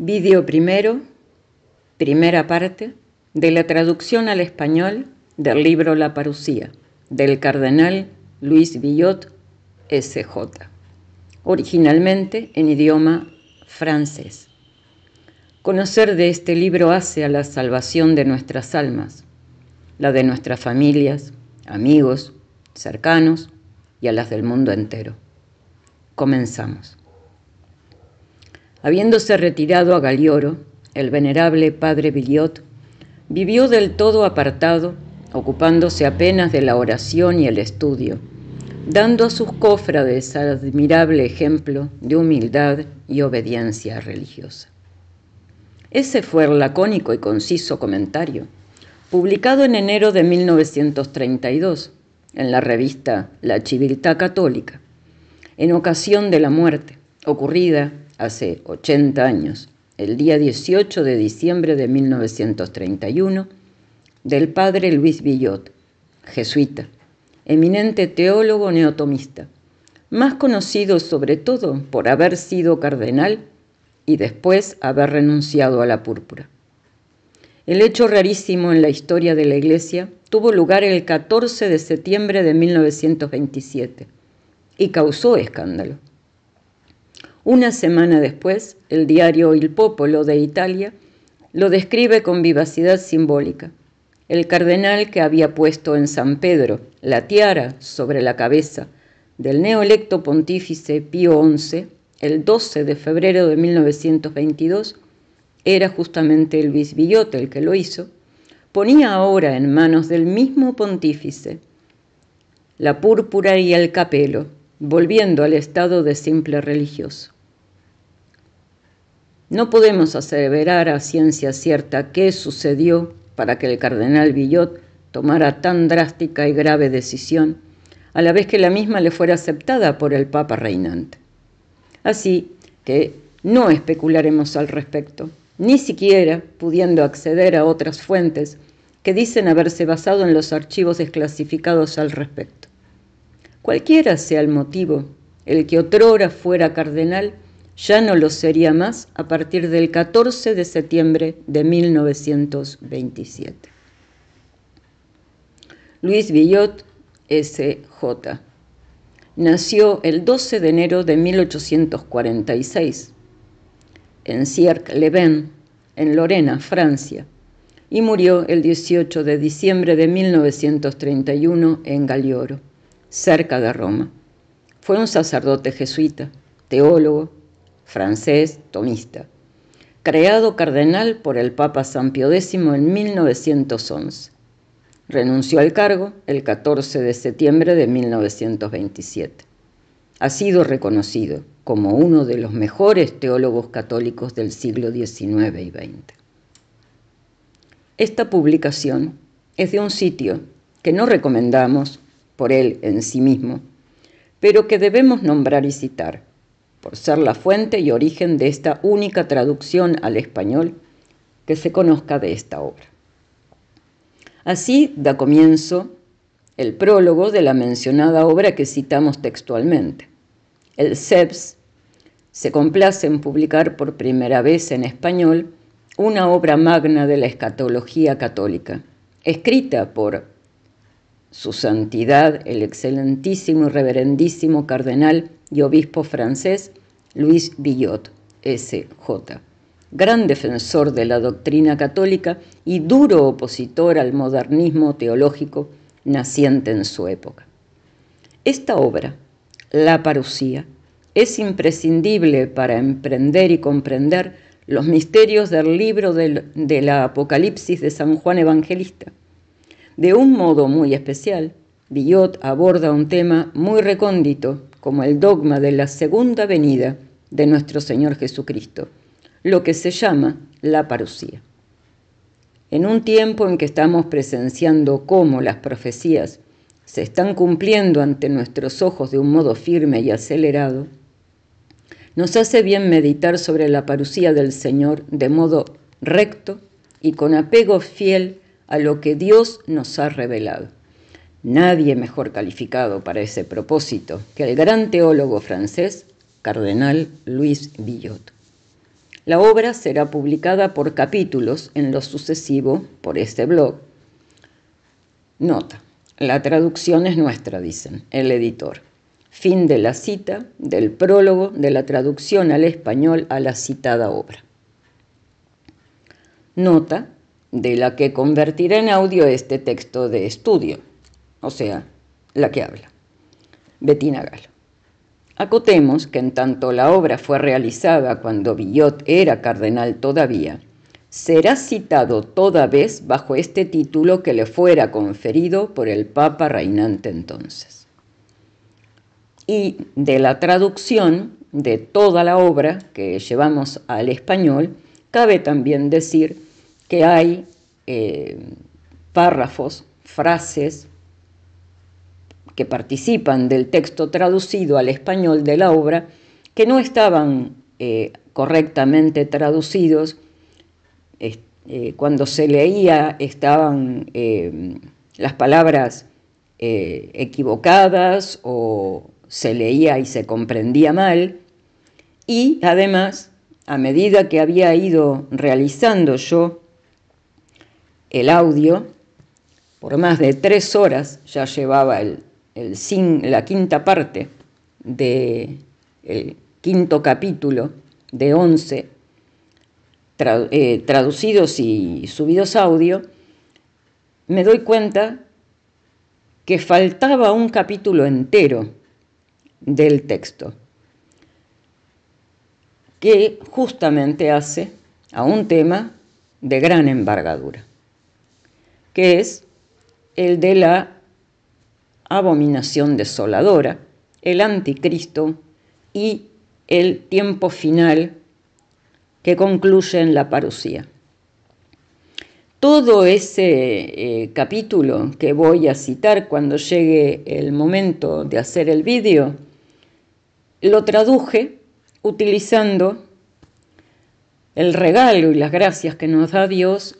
Vídeo primero, primera parte, de la traducción al español del libro La Parucía, del cardenal Luis Villot, SJ, originalmente en idioma francés. Conocer de este libro hace a la salvación de nuestras almas, la de nuestras familias, amigos, cercanos y a las del mundo entero. Comenzamos. Habiéndose retirado a Galioro, el venerable padre Biliot vivió del todo apartado, ocupándose apenas de la oración y el estudio, dando a sus cofrades admirable ejemplo de humildad y obediencia religiosa. Ese fue el lacónico y conciso comentario, publicado en enero de 1932 en la revista La Civiltà Católica, en ocasión de la muerte ocurrida hace 80 años, el día 18 de diciembre de 1931, del padre Luis Villot, jesuita, eminente teólogo neotomista, más conocido sobre todo por haber sido cardenal y después haber renunciado a la púrpura. El hecho rarísimo en la historia de la Iglesia tuvo lugar el 14 de septiembre de 1927 y causó escándalo. Una semana después, el diario Il Popolo de Italia lo describe con vivacidad simbólica. El cardenal que había puesto en San Pedro la tiara sobre la cabeza del neoelecto pontífice Pío XI el 12 de febrero de 1922, era justamente Luis Villote el que lo hizo, ponía ahora en manos del mismo pontífice la púrpura y el capelo, volviendo al estado de simple religioso. No podemos aseverar a ciencia cierta qué sucedió para que el cardenal Villot tomara tan drástica y grave decisión, a la vez que la misma le fuera aceptada por el Papa reinante. Así que no especularemos al respecto, ni siquiera pudiendo acceder a otras fuentes que dicen haberse basado en los archivos desclasificados al respecto. Cualquiera sea el motivo, el que otrora fuera cardenal, ya no lo sería más a partir del 14 de septiembre de 1927. Luis Villot, S.J. Nació el 12 de enero de 1846 en cierc le en Lorena, Francia, y murió el 18 de diciembre de 1931 en Galioro, cerca de Roma. Fue un sacerdote jesuita, teólogo, francés tomista, creado cardenal por el Papa San Pio X en 1911. Renunció al cargo el 14 de septiembre de 1927. Ha sido reconocido como uno de los mejores teólogos católicos del siglo XIX y XX. Esta publicación es de un sitio que no recomendamos por él en sí mismo, pero que debemos nombrar y citar, por ser la fuente y origen de esta única traducción al español que se conozca de esta obra. Así da comienzo el prólogo de la mencionada obra que citamos textualmente. El CEPS se complace en publicar por primera vez en español una obra magna de la escatología católica, escrita por su santidad, el excelentísimo y reverendísimo cardenal y obispo francés Luis Villot, S.J., gran defensor de la doctrina católica y duro opositor al modernismo teológico naciente en su época. Esta obra, La parucía, es imprescindible para emprender y comprender los misterios del libro de la Apocalipsis de San Juan Evangelista de un modo muy especial, Billot aborda un tema muy recóndito, como el dogma de la segunda venida de nuestro Señor Jesucristo, lo que se llama la parucía. En un tiempo en que estamos presenciando cómo las profecías se están cumpliendo ante nuestros ojos de un modo firme y acelerado, nos hace bien meditar sobre la parucía del Señor de modo recto y con apego fiel a lo que Dios nos ha revelado. Nadie mejor calificado para ese propósito que el gran teólogo francés, cardenal Luis Villot. La obra será publicada por capítulos en lo sucesivo por este blog. Nota. La traducción es nuestra, dicen el editor. Fin de la cita del prólogo de la traducción al español a la citada obra. Nota de la que convertirá en audio este texto de estudio, o sea, la que habla, Betina Galo. Acotemos que en tanto la obra fue realizada cuando Villot era cardenal todavía, será citado toda vez bajo este título que le fuera conferido por el Papa reinante entonces. Y de la traducción de toda la obra que llevamos al español, cabe también decir que hay eh, párrafos, frases que participan del texto traducido al español de la obra que no estaban eh, correctamente traducidos. Eh, cuando se leía estaban las palabras equivocadas o se leía y se comprendía mal. Y además, a medida que había ido realizando yo el audio. Por más de tres horas ya llevaba la quinta parte del quinto capítulo de 11 eh, traducidos y subidos audio, me doy cuenta que faltaba un capítulo entero del texto, que justamente hace a un tema de gran envergadura que es el de la abominación desoladora, el anticristo y el tiempo final que concluye en la parucía. Todo ese eh, capítulo que voy a citar cuando llegue el momento de hacer el vídeo, lo traduje utilizando el regalo y las gracias que nos da Dios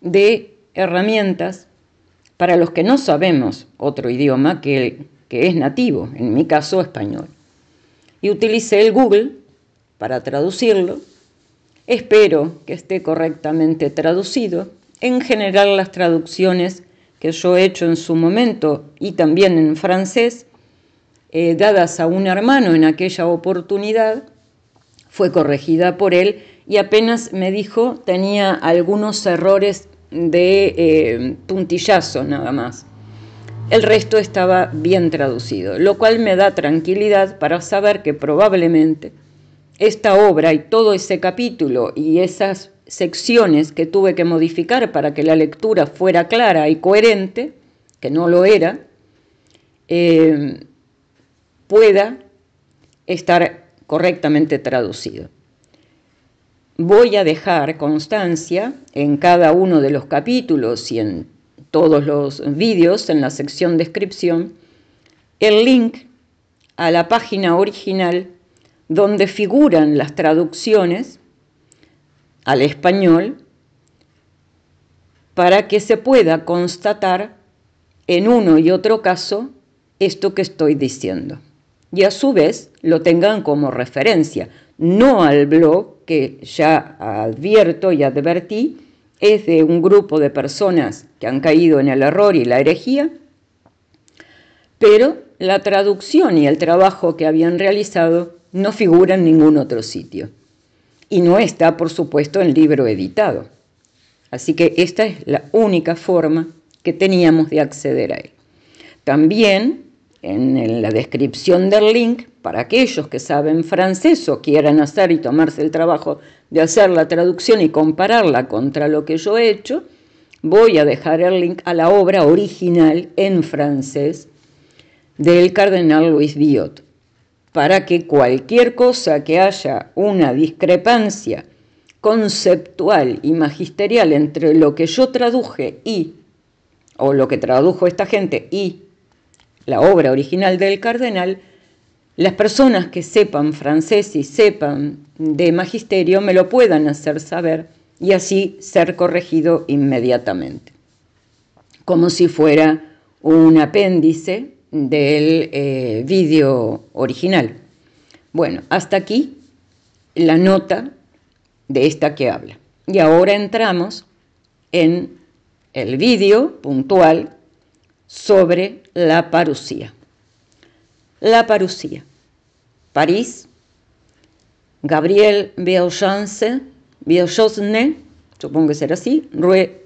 de herramientas para los que no sabemos otro idioma que el que es nativo, en mi caso español. Y utilicé el Google para traducirlo. Espero que esté correctamente traducido. En general las traducciones que yo he hecho en su momento y también en francés, eh, dadas a un hermano en aquella oportunidad, fue corregida por él y apenas me dijo tenía algunos errores de eh, puntillazo nada más. El resto estaba bien traducido, lo cual me da tranquilidad para saber que probablemente esta obra y todo ese capítulo y esas secciones que tuve que modificar para que la lectura fuera clara y coherente, que no lo era, eh, pueda estar correctamente traducido voy a dejar constancia en cada uno de los capítulos y en todos los vídeos en la sección descripción el link a la página original donde figuran las traducciones al español para que se pueda constatar en uno y otro caso esto que estoy diciendo y a su vez lo tengan como referencia, no al blog, que ya advierto y advertí, es de un grupo de personas que han caído en el error y la herejía, pero la traducción y el trabajo que habían realizado no figura en ningún otro sitio. Y no está, por supuesto, en libro editado. Así que esta es la única forma que teníamos de acceder a él. También en la descripción del link para aquellos que saben francés o quieran hacer y tomarse el trabajo de hacer la traducción y compararla contra lo que yo he hecho, voy a dejar el link a la obra original en francés del cardenal Luis Biot, para que cualquier cosa que haya una discrepancia conceptual y magisterial entre lo que yo traduje y, o lo que tradujo esta gente y la obra original del cardenal, las personas que sepan francés y sepan de magisterio me lo puedan hacer saber y así ser corregido inmediatamente, como si fuera un apéndice del eh, vídeo original. Bueno, hasta aquí la nota de esta que habla. Y ahora entramos en el vídeo puntual sobre la parucía. La parucía. París, Gabriel Beaujolsne, supongo que será así, Rue,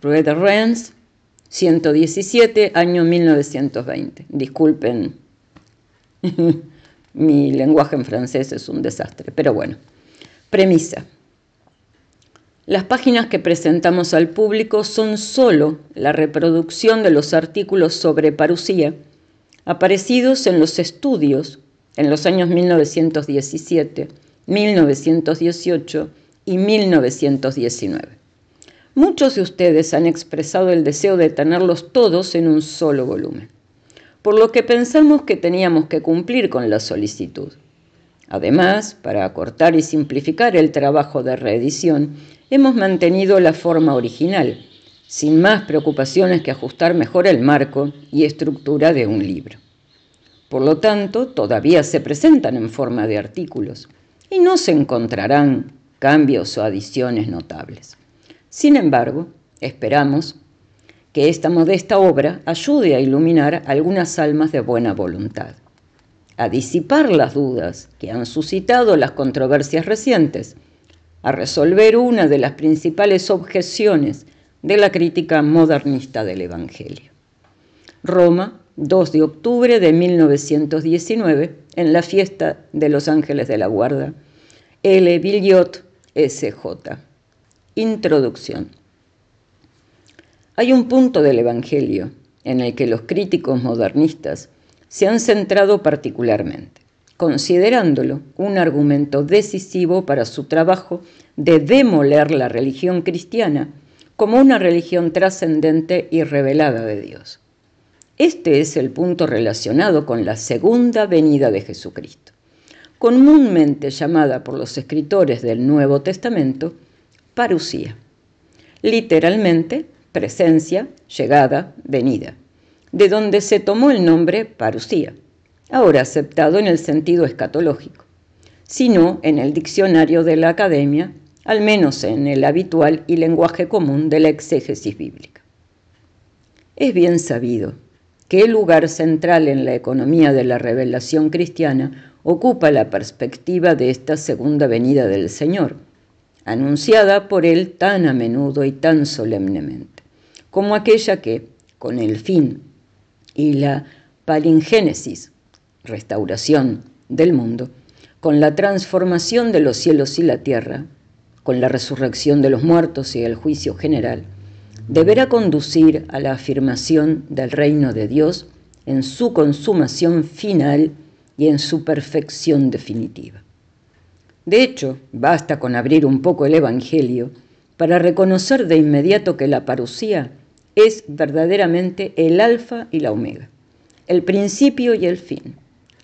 Rue de Rennes, 117, año 1920. Disculpen, mi lenguaje en francés es un desastre, pero bueno. Premisa. Las páginas que presentamos al público son sólo la reproducción de los artículos sobre parucía aparecidos en los estudios en los años 1917, 1918 y 1919. Muchos de ustedes han expresado el deseo de tenerlos todos en un solo volumen, por lo que pensamos que teníamos que cumplir con la solicitud. Además, para acortar y simplificar el trabajo de reedición, hemos mantenido la forma original, sin más preocupaciones que ajustar mejor el marco y estructura de un libro. Por lo tanto, todavía se presentan en forma de artículos y no se encontrarán cambios o adiciones notables. Sin embargo, esperamos que esta modesta obra ayude a iluminar algunas almas de buena voluntad a disipar las dudas que han suscitado las controversias recientes, a resolver una de las principales objeciones de la crítica modernista del Evangelio. Roma, 2 de octubre de 1919, en la fiesta de los Ángeles de la Guarda, L. S. S.J. Introducción. Hay un punto del Evangelio en el que los críticos modernistas se han centrado particularmente, considerándolo un argumento decisivo para su trabajo de demoler la religión cristiana como una religión trascendente y revelada de Dios. Este es el punto relacionado con la segunda venida de Jesucristo, comúnmente llamada por los escritores del Nuevo Testamento parusía, literalmente presencia, llegada, venida de donde se tomó el nombre parucía, ahora aceptado en el sentido escatológico, sino en el diccionario de la academia, al menos en el habitual y lenguaje común de la exégesis bíblica. Es bien sabido que el lugar central en la economía de la revelación cristiana ocupa la perspectiva de esta segunda venida del Señor, anunciada por él tan a menudo y tan solemnemente, como aquella que, con el fin y la palingénesis, restauración del mundo, con la transformación de los cielos y la tierra, con la resurrección de los muertos y el juicio general, deberá conducir a la afirmación del reino de Dios en su consumación final y en su perfección definitiva. De hecho, basta con abrir un poco el Evangelio para reconocer de inmediato que la parucía es verdaderamente el alfa y la omega, el principio y el fin,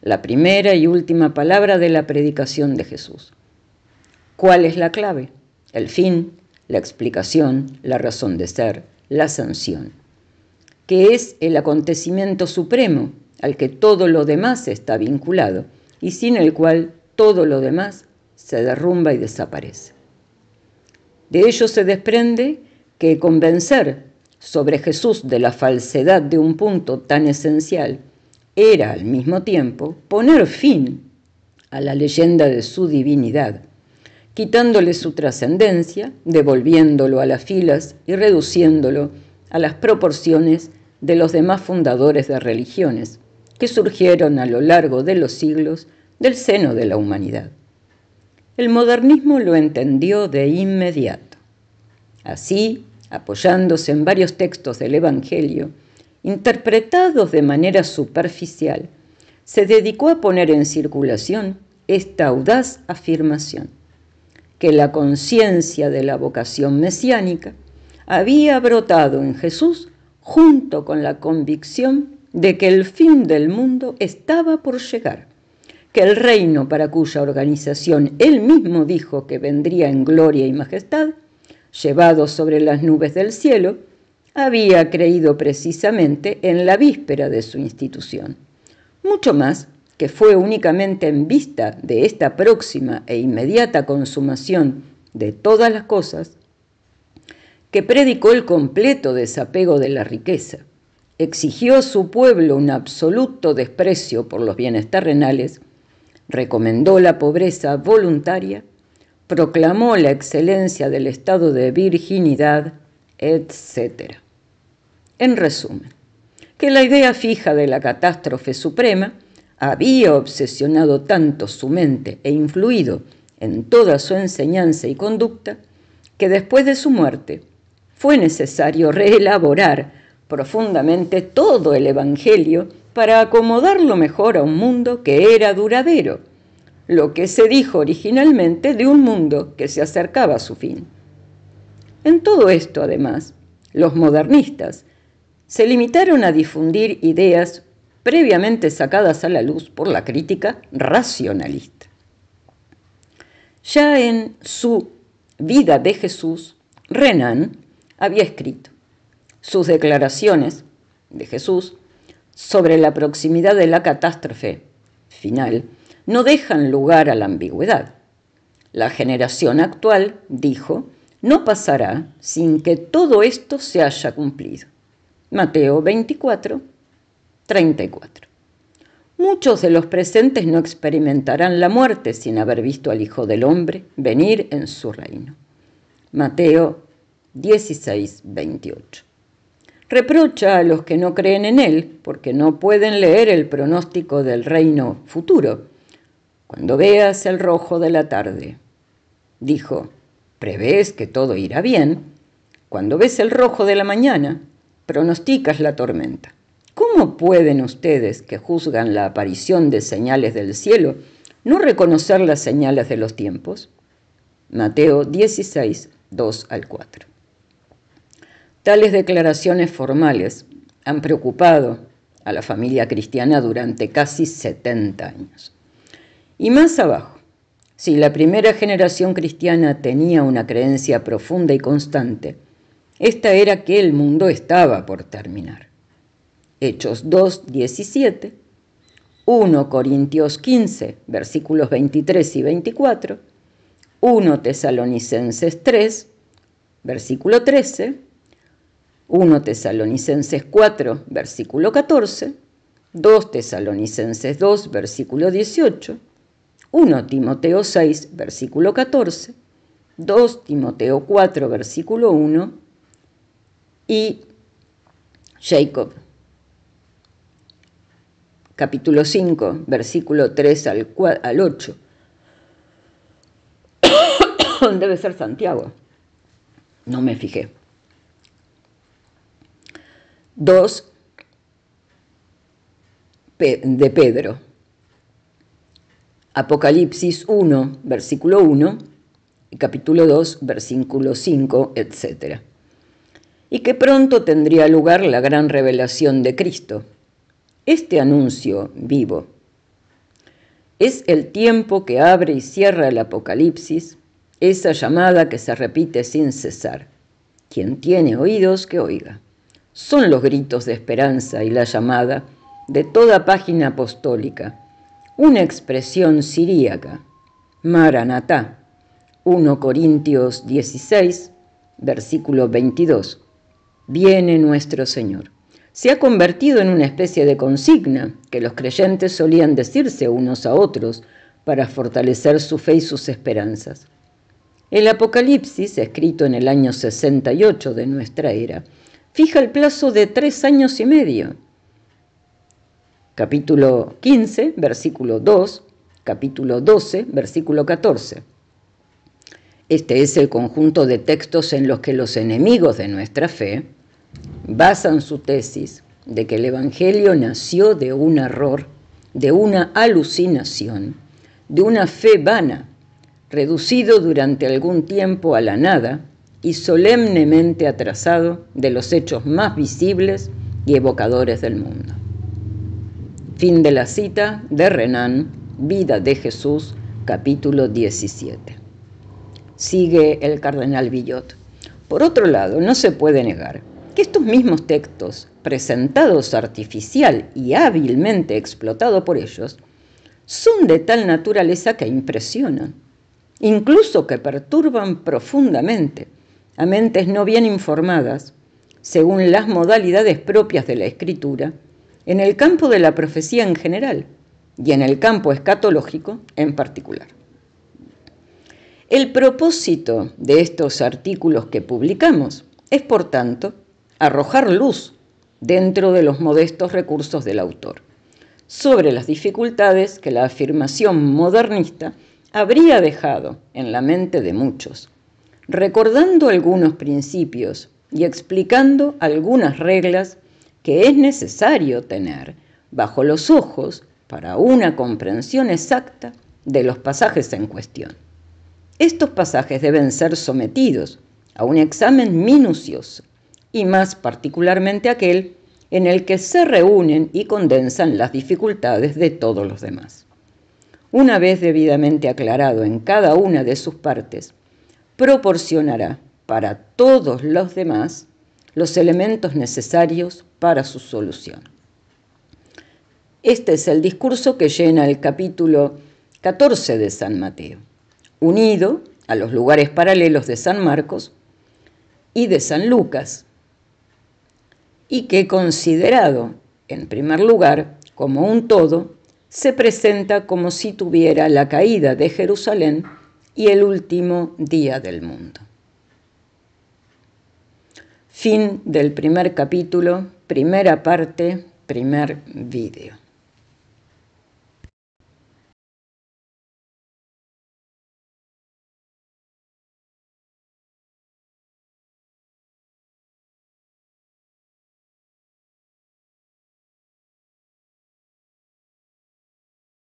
la primera y última palabra de la predicación de Jesús. ¿Cuál es la clave? El fin, la explicación, la razón de ser, la sanción, que es el acontecimiento supremo al que todo lo demás está vinculado y sin el cual todo lo demás se derrumba y desaparece. De ello se desprende que convencer sobre Jesús de la falsedad de un punto tan esencial era al mismo tiempo poner fin a la leyenda de su divinidad, quitándole su trascendencia, devolviéndolo a las filas y reduciéndolo a las proporciones de los demás fundadores de religiones que surgieron a lo largo de los siglos del seno de la humanidad. El modernismo lo entendió de inmediato. Así, apoyándose en varios textos del Evangelio, interpretados de manera superficial, se dedicó a poner en circulación esta audaz afirmación, que la conciencia de la vocación mesiánica había brotado en Jesús junto con la convicción de que el fin del mundo estaba por llegar, que el reino para cuya organización él mismo dijo que vendría en gloria y majestad, llevado sobre las nubes del cielo, había creído precisamente en la víspera de su institución. Mucho más que fue únicamente en vista de esta próxima e inmediata consumación de todas las cosas, que predicó el completo desapego de la riqueza, exigió a su pueblo un absoluto desprecio por los bienes terrenales, recomendó la pobreza voluntaria, proclamó la excelencia del estado de virginidad, etc. En resumen, que la idea fija de la catástrofe suprema había obsesionado tanto su mente e influido en toda su enseñanza y conducta, que después de su muerte fue necesario reelaborar profundamente todo el Evangelio para acomodarlo mejor a un mundo que era duradero lo que se dijo originalmente de un mundo que se acercaba a su fin. En todo esto, además, los modernistas se limitaron a difundir ideas previamente sacadas a la luz por la crítica racionalista. Ya en su Vida de Jesús, Renan había escrito sus declaraciones de Jesús sobre la proximidad de la catástrofe final no dejan lugar a la ambigüedad. La generación actual, dijo, no pasará sin que todo esto se haya cumplido. Mateo 24, 34. Muchos de los presentes no experimentarán la muerte sin haber visto al Hijo del Hombre venir en su reino. Mateo 16, 28. Reprocha a los que no creen en Él porque no pueden leer el pronóstico del reino futuro cuando veas el rojo de la tarde. Dijo, prevés que todo irá bien. Cuando ves el rojo de la mañana, pronosticas la tormenta. ¿Cómo pueden ustedes, que juzgan la aparición de señales del cielo, no reconocer las señales de los tiempos? Mateo 16, 2 al 4. Tales declaraciones formales han preocupado a la familia cristiana durante casi 70 años y más abajo. Si la primera generación cristiana tenía una creencia profunda y constante, esta era que el mundo estaba por terminar. Hechos 2, 17, 1 Corintios 15, versículos 23 y 24, 1 Tesalonicenses 3, versículo 13, 1 Tesalonicenses 4, versículo 14, 2 Tesalonicenses 2, versículo 18, 1 Timoteo 6, versículo 14, 2 Timoteo 4, versículo 1 y Jacob, capítulo 5, versículo 3 al, al 8. Debe ser Santiago. No me fijé. 2 de Pedro Apocalipsis 1, versículo 1, capítulo 2, versículo 5, etc. Y que pronto tendría lugar la gran revelación de Cristo. Este anuncio vivo es el tiempo que abre y cierra el Apocalipsis, esa llamada que se repite sin cesar. Quien tiene oídos, que oiga. Son los gritos de esperanza y la llamada de toda página apostólica una expresión siríaca, Maranatá, 1 Corintios 16, versículo 22. Viene nuestro Señor. Se ha convertido en una especie de consigna que los creyentes solían decirse unos a otros para fortalecer su fe y sus esperanzas. El Apocalipsis, escrito en el año 68 de nuestra era, fija el plazo de tres años y medio capítulo 15, versículo 2, capítulo 12, versículo 14. Este es el conjunto de textos en los que los enemigos de nuestra fe basan su tesis de que el Evangelio nació de un error, de una alucinación, de una fe vana, reducido durante algún tiempo a la nada y solemnemente atrasado de los hechos más visibles y evocadores del mundo. Fin de la cita de Renan, Vida de Jesús, capítulo 17. Sigue el cardenal Villot. Por otro lado, no se puede negar que estos mismos textos, presentados artificial y hábilmente explotados por ellos, son de tal naturaleza que impresionan, incluso que perturban profundamente a mentes no bien informadas, según las modalidades propias de la escritura, en el campo de la profecía en general y en el campo escatológico en particular. El propósito de estos artículos que publicamos es, por tanto, arrojar luz dentro de los modestos recursos del autor sobre las dificultades que la afirmación modernista habría dejado en la mente de muchos, recordando algunos principios y explicando algunas reglas que es necesario tener bajo los ojos para una comprensión exacta de los pasajes en cuestión. Estos pasajes deben ser sometidos a un examen minucioso y más particularmente aquel en el que se reúnen y condensan las dificultades de todos los demás. Una vez debidamente aclarado en cada una de sus partes, proporcionará para todos los demás los elementos necesarios para su solución. Este es el discurso que llena el capítulo 14 de San Mateo, unido a los lugares paralelos de San Marcos y de San Lucas, y que considerado, en primer lugar, como un todo, se presenta como si tuviera la caída de Jerusalén y el último día del mundo. Fin del primer capítulo primera parte, primer vídeo.